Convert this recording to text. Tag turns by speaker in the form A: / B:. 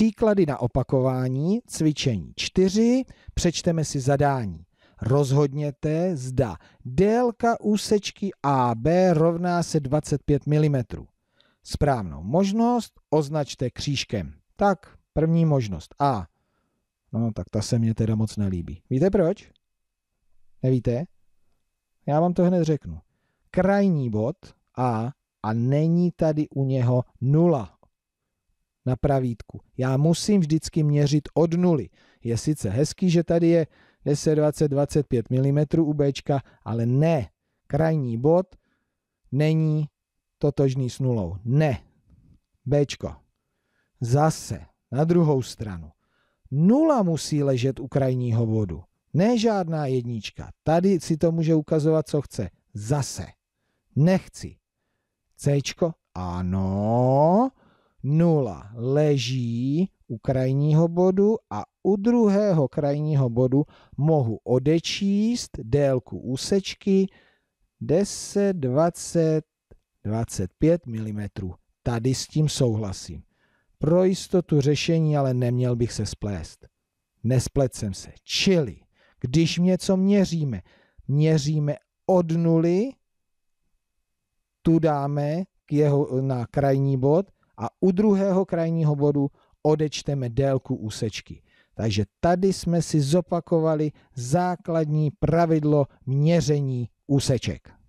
A: Příklady na opakování, cvičení 4, přečteme si zadání. Rozhodněte, zda délka úsečky AB rovná se 25 mm. Správnou možnost označte křížkem. Tak, první možnost A. No, tak ta se mně teda moc nelíbí. Víte proč? Nevíte? Já vám to hned řeknu. Krajní bod A a není tady u něho nula na pravítku. Já musím vždycky měřit od nuly. Je sice hezký, že tady je 10, 20, 25 mm u B, ale ne. Krajní bod není totožný s nulou. Ne. B. Zase na druhou stranu. Nula musí ležet u krajního bodu. Ne žádná jednička. Tady si to může ukazovat, co chce. Zase. Nechci. C. Ano nula leží u krajního bodu a u druhého krajního bodu mohu odečíst délku úsečky 10, 20, 25 mm. Tady s tím souhlasím. Pro jistotu řešení ale neměl bych se splést. Nesplet jsem se. Čili, když něco měříme, měříme od nuly, tu dáme k jeho, na krajní bod a u druhého krajního bodu odečteme délku úsečky. Takže tady jsme si zopakovali základní pravidlo měření úseček.